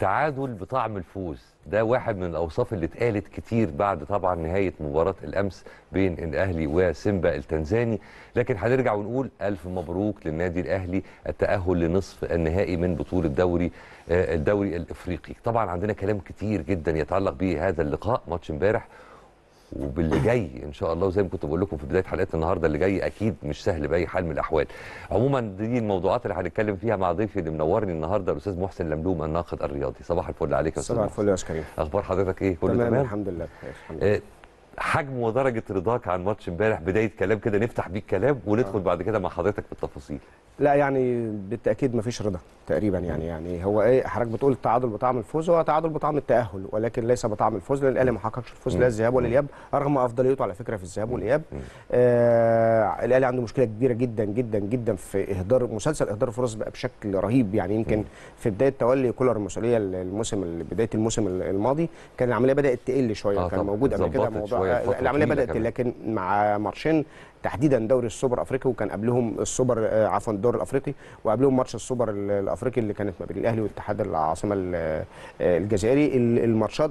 تعادل بطعم الفوز ده واحد من الاوصاف اللي اتقالت كتير بعد طبعا نهايه مباراه الامس بين الاهلي وسيمبا التنزاني لكن هنرجع ونقول الف مبروك للنادي الاهلي التاهل لنصف النهائي من بطوله دوري آه، الدوري الافريقي طبعا عندنا كلام كتير جدا يتعلق بهذا اللقاء ماتش امبارح وباللي جاي ان شاء الله وزي ما كنت بقول لكم في بدايه حلقه النهارده اللي جاي اكيد مش سهل باي حال من الاحوال. عموما دي الموضوعات اللي هنتكلم فيها مع ضيفي اللي منورني النهارده الاستاذ محسن لملوم الناقد الرياضي. صباح الفل عليك يا استاذ صباح الفل يا شكريم. اخبار حضرتك ايه؟ كله تمام؟ الحمد لله بخير. آه، حجم ودرجه رضاك عن ماتش امبارح بدايه كلام كده نفتح بيه الكلام وندخل آه. بعد كده مع حضرتك في التفاصيل لا يعني بالتاكيد ما فيش رضا تقريبا يعني يعني هو ايه حضرتك بتقول التعادل بطعم الفوز هو تعادل بطعم التاهل ولكن ليس بطعم الفوز لان الاهلي ما حققش الفوز لا الذهاب ولا الاياب رغم افضليته على فكره في الذهاب والاياب آه الاهلي عنده مشكله كبيره جدا جدا جدا في اهدار مسلسل اهدار فرص بقى بشكل رهيب يعني يمكن في بدايه تولي كولر المسؤوليه الموسم بدايه الموسم الماضي كان العمليه بدات تقل شويه آه كان موجود قبل كده موضوع العمليه بدات لكن مع ماتشين تحديدا دوري السوبر الافريقي وكان قبلهم السوبر آه، عفوا الدوري الافريقي وقبلهم ماتش السوبر الافريقي اللي كانت ما بين الاهلي واتحاد العاصمه آه، الجزائري الماتشات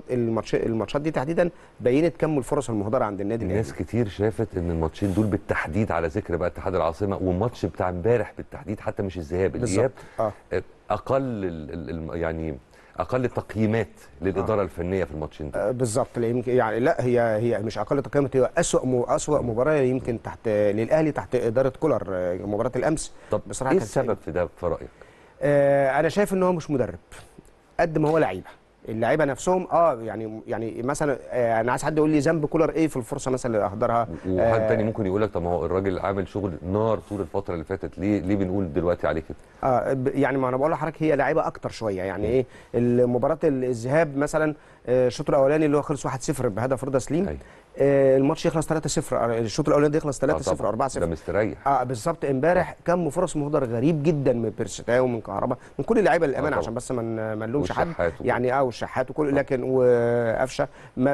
الماتشات دي تحديدا بينت كم الفرص المهدره عند النادي الاهلي ناس كتير شافت ان الماتشين دول بالتحديد على ذكر بقى اتحاد العاصمه والماتش بتاع امبارح بالتحديد حتى مش الذهاب الاياب آه. اقل يعني اقل تقييمات للاداره آه. الفنيه في الماتشين دول آه بالظبط يعني لا هي هي مش اقل تقييمات هي اسوء اسوء مباراه يمكن تحت للاهلي تحت اداره كولر آه، مباراه الامس طب بصراحه ايه السبب في ده في رايك؟ آه انا شايف ان هو مش مدرب قد ما هو لعيبه اللعيبه نفسهم اه يعني يعني مثلا آه انا عايز حد يقول لي ذنب كولر ايه في الفرصه مثلا اللي اهدرها وحد آه تاني ممكن يقول لك طب ما هو الراجل عامل شغل نار طول الفتره اللي فاتت ليه ليه بنقول دلوقتي عليه كده؟ اه يعني ما انا بقول لحضرتك هي لعيبه اكتر شويه يعني م. ايه مباراه الذهاب مثلا آه، الشوط الاولاني اللي هو خلص 1-0 بهدف رضا سليم أيوه. آه الماتش يخلص 3-0 آه، الشوط الاولاني ده يخلص 3-0 آه 4-0 ده مستريح اه بالظبط امبارح آه. كم فرص مهدر غريب جدا من بيرشتاو ومن كهربا من كل اللعيبه للامانه آه عشان بس ما نلومش حد يعني اه والشحات وكل آه. لكن وقفشه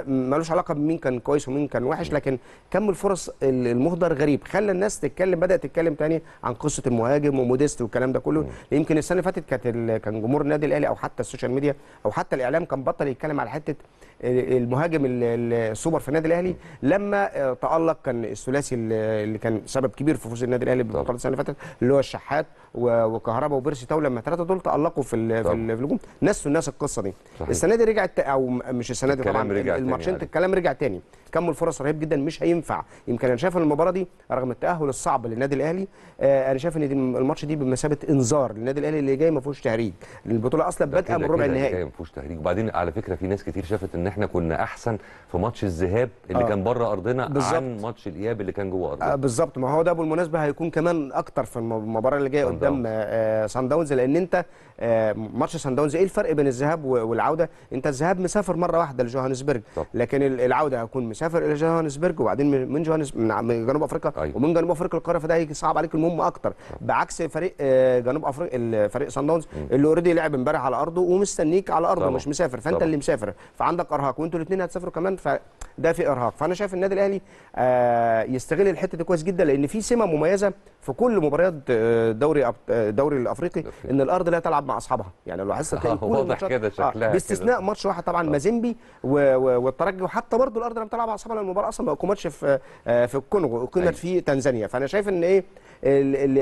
ملوش علاقه بمين كان كويس ومين كان وحش لكن كم الفرص المهدر غريب خلى الناس تتكلم بدات تتكلم تاني عن قصه المهاجم وموديست والكلام ده كله يمكن السنه اللي فاتت كانت كان جمهور النادي الاهلي او حتى السوشيال ميديا او حتى الاعلام كان بطل يتكلم على حته المهاجم السوبر في النادي الاهلي لما تالق كان الثلاثي اللي كان سبب كبير في فوز النادي الاهلي بالبطوله السنه اللي فاتت اللي هو الشحات وكهربا وبيرسي تاو لما ثلاثه دول تالقوا في في الهجوم نسوا الناس القصه دي صحيح. السنه دي رجعت او مش السنه دي طبعا الماتشين يعني. الكلام رجع تاني كمل فرص رهيب جدا مش هينفع يمكن انا شايف ان المباراه دي رغم التاهل الصعب للنادي الاهلي آه، انا شايف ان الماتش دي بمثابه انذار للنادي الاهلي اللي جاي ما فيهوش تهريج البطوله اصلا بادئه من ربع النهائي ما فيهوش تهريج وبعدين على فكره في ناس كتير شافت ان احنا كنا احسن في ماتش الذهاب اللي آه. كان بره ارضنا بالزبط. عن ماتش الاياب اللي كان جوه ارضنا آه بالظبط ما هو ده بالمناسبه هيكون كمان اكتر في المباراه اللي جايه قدام آه سان آه، داونز لان انت آه ماتش سان داونز ايه الفرق بين الذهاب والعوده العوده انت الذهاب مسافر مره واحده لجوهانسبرج لكن العوده هيكون مسافر الى جوهانسبرج وبعدين من جوهانس من جنوب افريقيا أيوة. ومن جنوب افريقيا القاهره فده هيجي صعب عليك المهم اكتر بعكس فريق آه، جنوب افريقيا فريق سان داونز اللي اوريدي لعب امبارح على ارضه ومستنيك على ارضه مش مسافر فانت طبعا. اللي مسافر فعندك ارهاق وانتوا الاثنين هتسافروا كمان فده في ارهاق فانا شايف النادي الاهلي آه، يستغل الحته دي كويس جدا لان في سمه مميزه في كل مباريات آه، دوري الدوري الافريقي ان الارض لا تلعب مع اصحابها يعني لو لاحظت كل واضح كده شكلها آه. باستثناء ماتش واحد طبعا آه. مازيمبي والترجي وحتى برضه الارض اللي بتلعب عصابه المباراه اصلا ما اقيمتش في آه، في الكونغو اقيمت أيوه. في تنزانيا فانا شايف ان ايه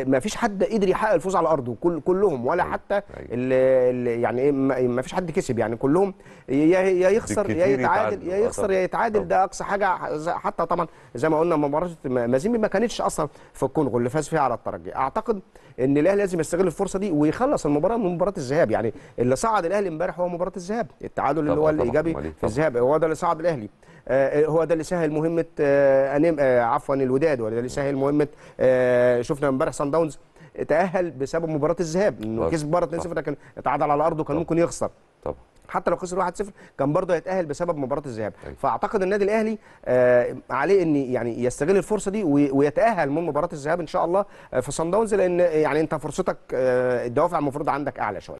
ما فيش حد قدر يحقق الفوز على ارضه كل كلهم ولا أيوة. حتى أيوه. اللي يعني ايه ما فيش حد كسب يعني كلهم يا يخسر يا يتعادل يا يخسر يا يتعادل آه، ده اقصى حاجه حتى طبعا زي ما قلنا مباراه مازيمبي ما كانتش اصلا في الكونغو اللي فاز فيها على الترجي اعتقد ان الاهلي لازم يستغل الفرصه دي ويخلص المباراه من مباراه الذهاب يعني اللي صعد الاهلي امبارح هو مباراه الذهاب الذهاب التعادل اللي هو الايجابي إيه؟ في الذهاب هو ده اللي صعد الاهلي آه، آه، هو ده اللي سهل مهمه آه، أنيم عفوا الوداد ولا اللي سهل مهمه شفنا امبارح سان داونز تاهل بسبب مباراه الذهاب انه كسب بره 2-0 لكن اتعادل على ارضه كان ممكن يخسر طبعا حتى لو خسر 1-0 كان برضه هيتاهل بسبب مباراه الذهاب طيب. فاعتقد النادي الاهلي آه عليه ان يعني يستغل الفرصه دي ويتاهل من مباراه الذهاب ان شاء الله في صن داونز لان يعني انت فرصتك آه الدوافع المفروض عندك اعلى شويه